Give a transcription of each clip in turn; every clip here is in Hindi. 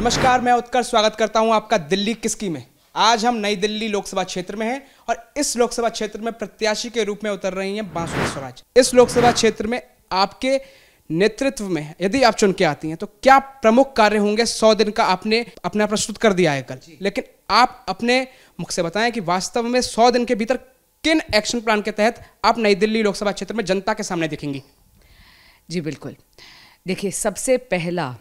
नमस्कार मैं उत्कर्ष स्वागत करता हूं आपका दिल्ली किसकी में आज हम नई दिल्ली लोकसभा क्षेत्र में हैं और इस लोकसभा क्षेत्र में प्रत्याशी के रूप में उतर रही हैं बांसुरी स्वराज इस लोकसभा क्षेत्र में आपके नेतृत्व में यदि आप चुन के आती हैं तो क्या प्रमुख कार्य होंगे सौ दिन का आपने अपना प्रस्तुत कर दिया है कल लेकिन आप अपने मुख से बताएं कि वास्तव में सौ दिन के भीतर किन एक्शन प्लान के तहत आप नई दिल्ली लोकसभा क्षेत्र में जनता के सामने दिखेंगी जी बिल्कुल देखिए सबसे पहला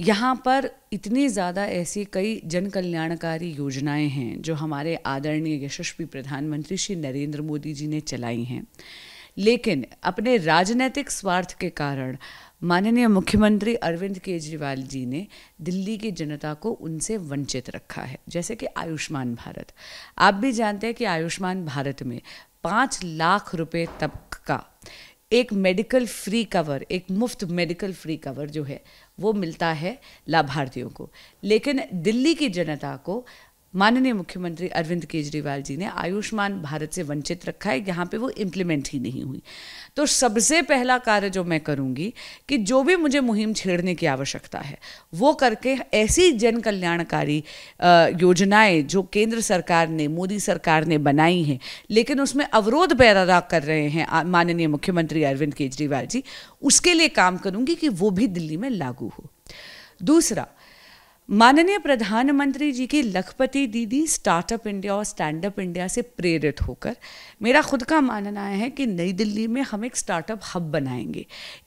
यहाँ पर इतनी ज़्यादा ऐसी कई जन कल्याणकारी योजनाएं हैं जो हमारे आदरणीय यशस्वी प्रधानमंत्री श्री नरेंद्र मोदी जी ने चलाई हैं लेकिन अपने राजनैतिक स्वार्थ के कारण माननीय मुख्यमंत्री अरविंद केजरीवाल जी ने दिल्ली की जनता को उनसे वंचित रखा है जैसे कि आयुष्मान भारत आप भी जानते हैं कि आयुष्मान भारत में पाँच लाख रुपए तक का एक मेडिकल फ्री कवर एक मुफ्त मेडिकल फ्री कवर जो है वो मिलता है लाभार्थियों को लेकिन दिल्ली की जनता को माननीय मुख्यमंत्री अरविंद केजरीवाल जी ने आयुष्मान भारत से वंचित रखा है यहाँ पे वो इम्प्लीमेंट ही नहीं हुई तो सबसे पहला कार्य जो मैं करूँगी कि जो भी मुझे मुहिम छेड़ने की आवश्यकता है वो करके ऐसी जन कल्याणकारी योजनाएं जो केंद्र सरकार ने मोदी सरकार ने बनाई हैं लेकिन उसमें अवरोध पैदा कर रहे हैं माननीय मुख्यमंत्री अरविंद केजरीवाल जी उसके लिए काम करूँगी कि वो भी दिल्ली में लागू हो दूसरा माननीय प्रधानमंत्री जी की लखपति दीदी स्टार्टअप इंडिया और स्टैंड अप इंडिया से प्रेरित होकर मेरा खुद का मानना है कि नई दिल्ली में हम एक स्टार्टअप हब बनाएंगे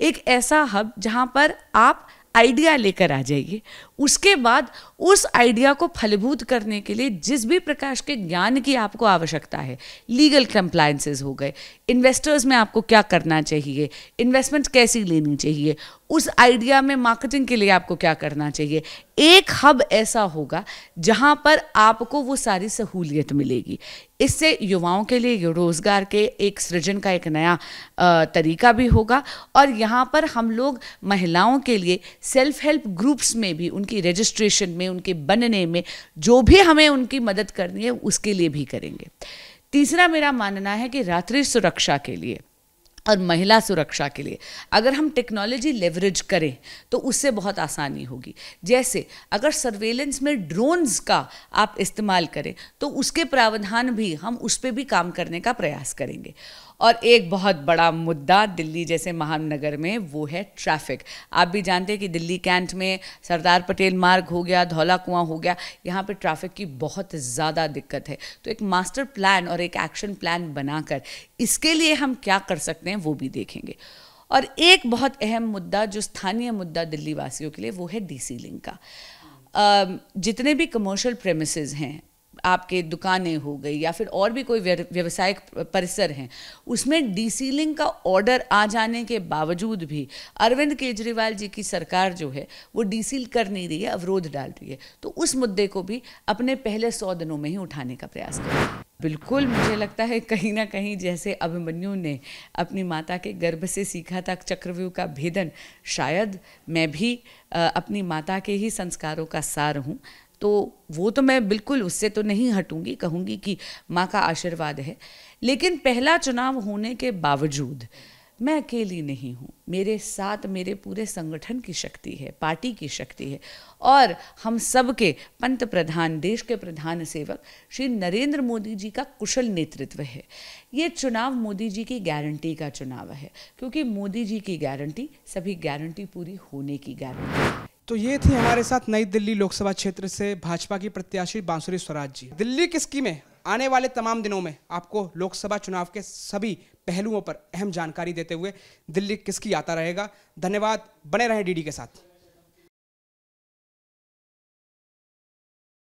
एक ऐसा हब जहां पर आप आइडिया लेकर आ जाइए उसके बाद उस आइडिया को फलभूत करने के लिए जिस भी प्रकाश के ज्ञान की आपको आवश्यकता है लीगल कंप्लायंसेज हो गए इन्वेस्टर्स में आपको क्या करना चाहिए इन्वेस्टमेंट कैसी लेनी चाहिए उस आइडिया में मार्केटिंग के लिए आपको क्या करना चाहिए एक हब ऐसा होगा जहां पर आपको वो सारी सहूलियत मिलेगी इससे युवाओं के लिए रोज़गार के एक सृजन का एक नया तरीका भी होगा और यहाँ पर हम लोग महिलाओं के लिए सेल्फ हेल्प ग्रुप्स में भी उनकी रजिस्ट्रेशन में उनके बनने में जो भी हमें उनकी मदद करनी है उसके लिए भी करेंगे तीसरा मेरा मानना है कि रात्रि सुरक्षा के लिए और महिला सुरक्षा के लिए अगर हम टेक्नोलॉजी लेवरेज करें तो उससे बहुत आसानी होगी जैसे अगर सर्वेलेंस में ड्रोन्स का आप इस्तेमाल करें तो उसके प्रावधान भी हम उस पर भी काम करने का प्रयास करेंगे और एक बहुत बड़ा मुद्दा दिल्ली जैसे महानगर में वो है ट्रैफिक आप भी जानते हैं कि दिल्ली कैंट में सरदार पटेल मार्ग हो गया धौला कुआं हो गया यहाँ पे ट्रैफिक की बहुत ज़्यादा दिक्कत है तो एक मास्टर प्लान और एक एक्शन प्लान बनाकर इसके लिए हम क्या कर सकते हैं वो भी देखेंगे और एक बहुत अहम मुद्दा जो स्थानीय मुद्दा दिल्ली वासियों के लिए वो है डी लिंक का जितने भी कमर्शियल प्रेमिस हैं आपके दुकानें हो गई या फिर और भी कोई व्यवसायिक परिसर हैं उसमें डी सीलिंग का ऑर्डर आ जाने के बावजूद भी अरविंद केजरीवाल जी की सरकार जो है वो डी सील कर नहीं रही है अवरोध डाल रही है तो उस मुद्दे को भी अपने पहले सौ दिनों में ही उठाने का प्रयास करें बिल्कुल मुझे लगता है कहीं ना कहीं जैसे अभिमन्यु ने अपनी माता के गर्भ से सीखा था चक्रव्यूह का भेदन शायद मैं भी अपनी माता के ही संस्कारों का सार हूँ तो वो तो मैं बिल्कुल उससे तो नहीं हटूंगी कहूँगी कि माँ का आशीर्वाद है लेकिन पहला चुनाव होने के बावजूद मैं अकेली नहीं हूँ मेरे साथ मेरे पूरे संगठन की शक्ति है पार्टी की शक्ति है और हम सब के पंत प्रधान देश के प्रधान सेवक श्री नरेंद्र मोदी जी का कुशल नेतृत्व है ये चुनाव मोदी जी की गारंटी का चुनाव है क्योंकि मोदी जी की गारंटी सभी गारंटी पूरी होने की गारंटी तो ये थी हमारे साथ नई दिल्ली लोकसभा क्षेत्र से भाजपा की प्रत्याशी बांसुरी स्वराज जी दिल्ली किसकी में आने वाले तमाम दिनों में आपको लोकसभा चुनाव के सभी पहलुओं पर अहम जानकारी देते हुए दिल्ली किसकी आता रहेगा धन्यवाद बने रहें डीडी के साथ